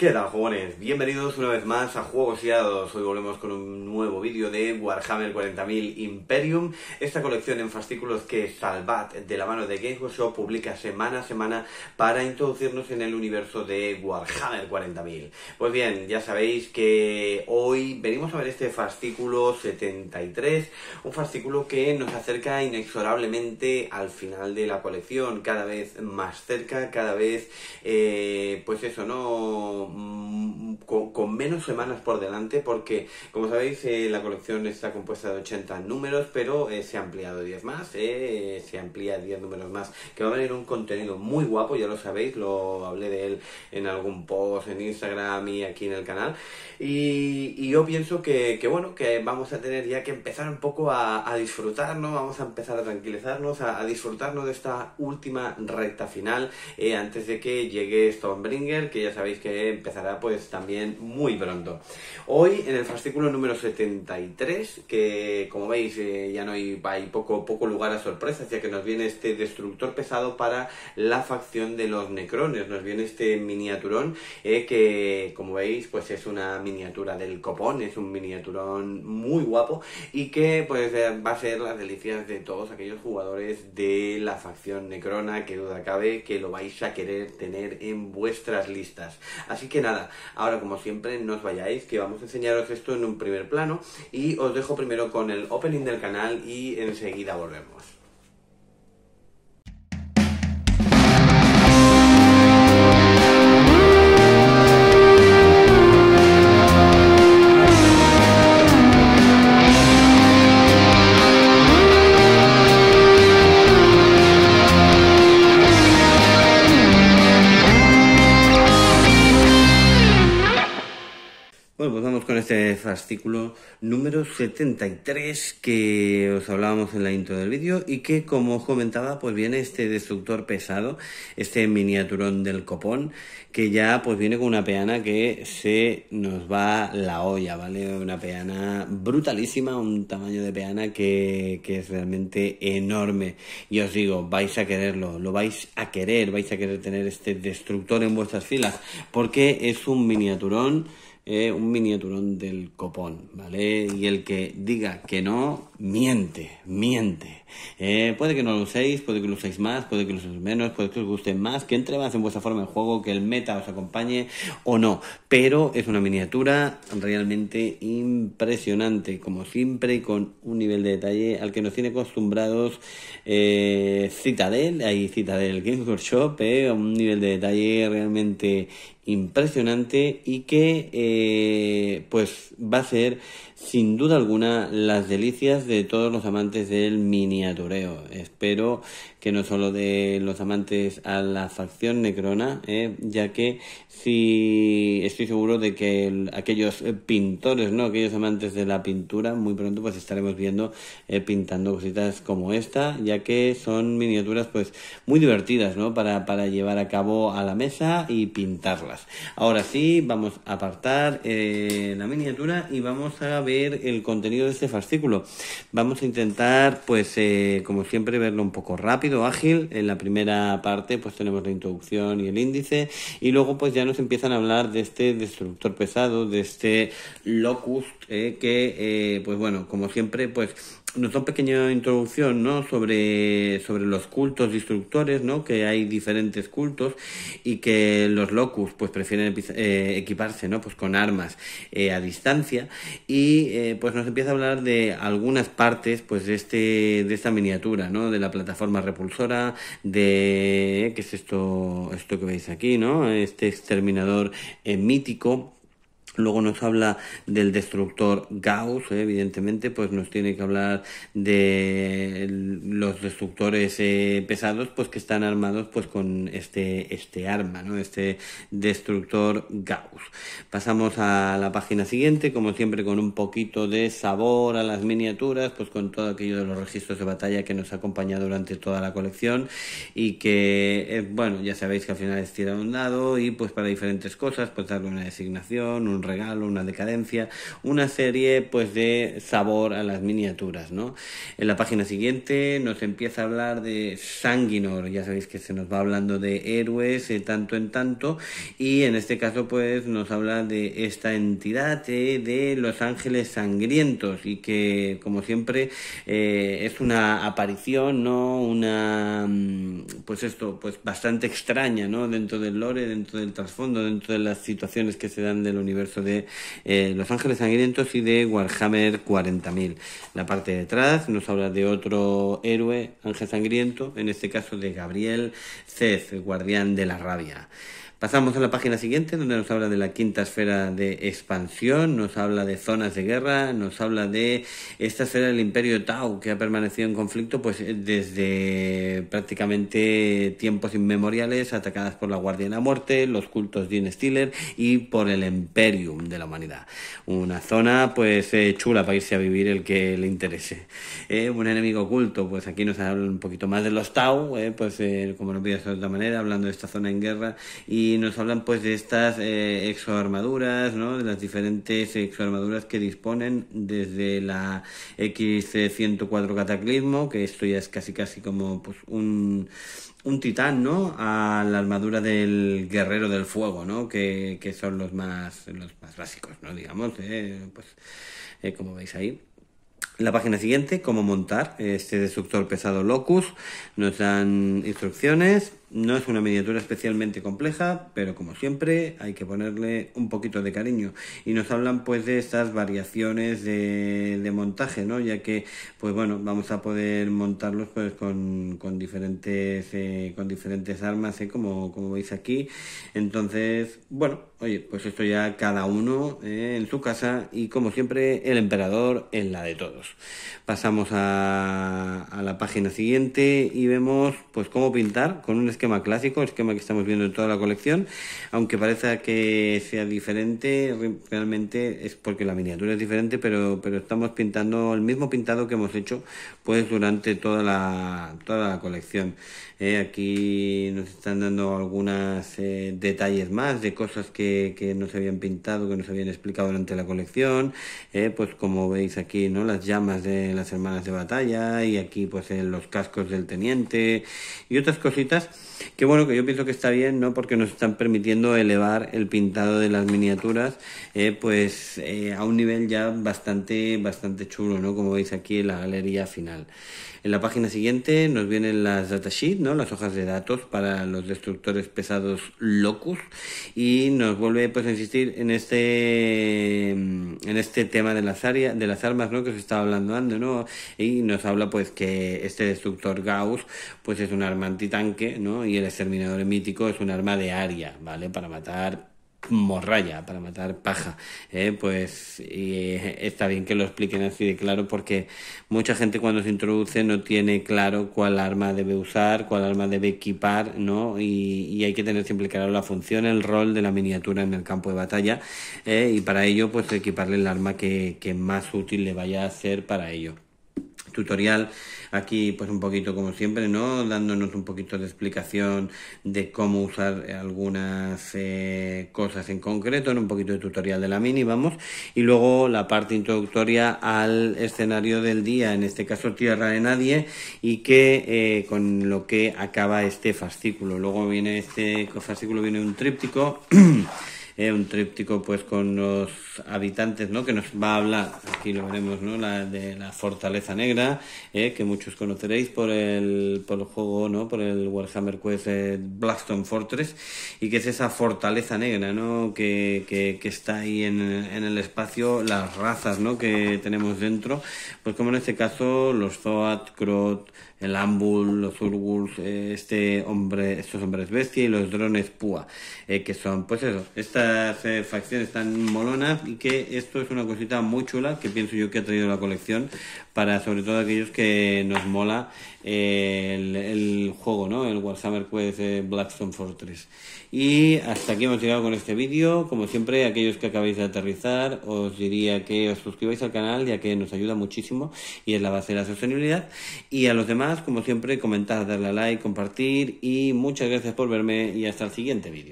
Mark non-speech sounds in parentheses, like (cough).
¿Qué tal, jóvenes? Bienvenidos una vez más a Juegos y Hoy volvemos con un nuevo vídeo de Warhammer 40.000 Imperium. Esta colección en fascículos que Salvat, de la mano de Games Workshop, publica semana a semana para introducirnos en el universo de Warhammer 40.000. Pues bien, ya sabéis que hoy venimos a ver este fascículo 73, un fascículo que nos acerca inexorablemente al final de la colección, cada vez más cerca, cada vez, eh, pues eso, ¿no? Mm, con, menos semanas por delante porque, como sabéis, eh, la colección está compuesta de 80 números, pero eh, se ha ampliado 10 más, eh, se amplía 10 números más, que va a venir un contenido muy guapo, ya lo sabéis, lo hablé de él en algún post en Instagram y aquí en el canal. Y, yo pienso que, bueno, que vamos a tener ya que empezar un poco a, disfrutarnos, vamos a empezar a tranquilizarnos, a, disfrutarnos de esta última recta final antes de que llegue Stonebringer, que ya sabéis que empezará pues también muy pronto. Hoy en el fascículo número 73, que como veis eh, ya no hay, poco, poco lugar a sorpresas, ya que nos viene este destructor pesado para la facción de los necrones, nos viene este miniaturón eh, que como veis pues es una miniatura del copón, es un miniaturón muy guapo y que pues eh, va a ser las delicias de todos aquellos jugadores de la facción necrona, que duda cabe que lo vais a querer tener en vuestras listas. Así que nada, ahora como siempre no os vayáis, que vamos a enseñaros esto en un primer plano y os dejo primero con el opening del canal y enseguida volvemos. este fascículo número 73 que os hablábamos en la intro del vídeo y que como os comentaba pues viene este destructor pesado, este miniaturón del copón que ya pues viene con una peana que se nos va la olla, ¿vale? Una peana brutalísima, un tamaño de peana que, que es realmente enorme y os digo, vais a quererlo, lo vais a querer, vais a querer tener este destructor en vuestras filas porque es un miniaturón eh, un miniaturón del copón, ¿vale? Y el que diga que no, miente, miente. Eh, puede que no lo uséis, puede que lo uséis más, puede que lo uséis menos, puede que os guste más, que entre más en vuestra forma de juego, que el meta os acompañe o no. Pero es una miniatura realmente impresionante, como siempre, con un nivel de detalle al que nos tiene acostumbrados eh, Citadel, ahí Citadel games Workshop, un nivel de detalle realmente impresionante y que eh, pues va a ser sin duda alguna las delicias de todos los amantes del miniatureo. Espero que no solo de los amantes a la facción necrona, ¿eh? ya que si estoy seguro de que aquellos eh, pintores, ¿no? aquellos amantes de la pintura, muy pronto pues estaremos viendo eh, pintando cositas como esta, ya que son miniaturas pues muy divertidas para, llevar a cabo a la mesa y pintarlas. Ahora sí, vamos a apartar la miniatura y vamos a ver el contenido de este fascículo. Vamos a intentar pues como siempre verlo un poco rápido ágil. En la primera parte pues tenemos la introducción y el índice y luego pues ya nos empiezan a hablar de este destructor pesado, de este locust eh, que eh, pues bueno, como siempre pues nos da una pequeña introducción ¿no? sobre, sobre los cultos destructores, ¿no? que hay diferentes cultos y que los locus pues, prefieren eh, equiparse ¿no? pues con armas eh, a distancia y eh, pues nos empieza a hablar de algunas partes pues, de, este, de esta miniatura, ¿no? de la plataforma repulsora, de... ¿qué es esto, esto que veis aquí? ¿no? Este exterminador mítico Luego nos habla del destructor Gauss, ¿eh? evidentemente, pues nos tiene que hablar de los destructores eh, pesados, pues que están armados pues con este, este arma, ¿no? Este destructor Gauss. Pasamos a la página siguiente, como siempre, con un poquito de sabor a las miniaturas, pues con todo aquello de los registros de batalla que nos ha acompañado durante toda la colección y que, eh, bueno, ya sabéis que al final es tirar un dado y pues para diferentes cosas, pues darle una designación, regalo, una decadencia, una serie pues de sabor a las miniaturas, ¿no? En la página siguiente nos empieza a hablar de Sanguinor, ya sabéis que se nos va hablando de héroes de eh, tanto en tanto y en este caso pues nos habla de esta entidad eh, de Los Ángeles Sangrientos y que como siempre eh, es una aparición, ¿no? Una... Mm, pues esto, pues bastante extraña, ¿no? Dentro del lore, dentro del trasfondo, dentro de las situaciones que se dan del universo de eh, Los Ángeles Sangrientos y de Warhammer 40.000. La parte de detrás nos habla de otro héroe, Ángel Sangriento, en este caso de Gabriel Cez, guardián de la rabia. Pasamos a la página siguiente donde nos habla de la quinta esfera de expansión, nos habla de zonas de guerra, nos habla de esta esfera del imperio Tau que ha permanecido en conflicto pues eh, desde prácticamente tiempos inmemoriales, atacadas por la Guardia de la Muerte, los cultos de Instiller y por el Imperium de la humanidad. Una zona pues eh, chula para irse a vivir el que le interese. Eh, un enemigo oculto, pues aquí nos habla un poquito más de los Tau, pues como no pides de otra manera, hablando de esta zona en guerra y y nos hablan pues de estas eh, exoarmaduras, ¿no? de las diferentes exoarmaduras que disponen desde la X-104 Cataclismo, que esto ya es casi casi como pues un, un titán, ¿no? A la armadura del guerrero del fuego, ¿no? Que, son los más, los más básicos, ¿no? Digamos, eh, pues eh, como veis ahí la página siguiente, cómo montar este destructor pesado Locus. Nos dan instrucciones. No es una miniatura especialmente compleja, pero como siempre hay que ponerle un poquito de cariño. Y nos hablan pues de estas variaciones de, montaje, ¿no? Ya que, pues bueno, vamos a poder montarlos pues con, diferentes eh, con diferentes armas, ¿eh? como, como veis aquí. Entonces, bueno, Oye, pues esto ya cada uno eh, en su casa y como siempre el emperador en la de todos. Pasamos a, la página siguiente y vemos pues cómo pintar con un esquema clásico, esquema que estamos viendo en toda la colección, aunque parece que sea diferente, realmente es porque la miniatura es diferente, pero, pero estamos pintando el mismo pintado que hemos hecho pues durante toda la, toda la colección. Eh, aquí nos están dando algunos eh, detalles más de cosas que que, no se habían pintado, que no se habían explicado durante la colección, eh, pues como veis aquí, ¿no? Las llamas de las hermanas de batalla y aquí pues eh, los cascos del teniente y otras cositas que bueno, que yo pienso que está bien, ¿no? Porque nos están permitiendo elevar el pintado de las miniaturas, eh, pues a un nivel ya bastante, bastante chulo, ¿no? Como veis aquí en la galería final. En la página siguiente nos vienen las datasheets, ¿no? Las hojas de datos para los destructores pesados locus y nos vuelve pues a insistir en este mm, en este tema de las áreas de las armas no que se estaba hablando antes no y nos habla pues que este destructor Gauss pues es un arma antitanque no y el exterminador mítico es un arma de área vale para matar morraya para matar paja. ¿eh? Pues eh, está bien que lo expliquen así de claro porque mucha gente cuando se introduce no tiene claro cuál arma debe usar, cuál arma debe equipar, ¿no? Y, hay que tener siempre claro la función, el rol de la miniatura en el campo de batalla ¿eh? y para ello pues equiparle el arma que, que más útil le vaya a ser para ello tutorial aquí pues un poquito como siempre no dándonos un poquito de explicación de cómo usar algunas eh, cosas en concreto en un poquito de tutorial de la mini vamos y luego la parte introductoria al escenario del día en este caso tierra de nadie y que eh, con lo que acaba este fascículo luego viene este fascículo viene un tríptico (clears throat) Eh, un tríptico pues con los habitantes, ¿no? Que nos va a hablar, aquí lo veremos, ¿no? La, de la Fortaleza Negra, eh, que muchos conoceréis por el, por el juego, ¿no? Por el Warhammer Quest eh, Blackstone Fortress, y que es esa fortaleza negra, ¿no? Que, que, está ahí en, en, el espacio, las razas, ¿no? Que tenemos dentro, pues como en este caso los Zoat, Crot, el Ambul, los Urgurs, este hombre, estos hombres bestia y los drones Púa, que son, pues eso, esta eh, facciones tan molonas y que esto es una cosita muy chula que pienso yo que ha traído la colección para sobre todo aquellos que nos mola eh, el, juego, ¿no? El Warhammer Quest eh, Blackstone Fortress. Y hasta aquí hemos llegado con este vídeo. Como siempre, aquellos que acabáis de aterrizar, os diría que os suscribáis al canal ya que nos ayuda muchísimo y es la base de la sostenibilidad. Y a los demás, como siempre, comentad, darle a like, compartir y muchas gracias por verme y hasta el siguiente vídeo.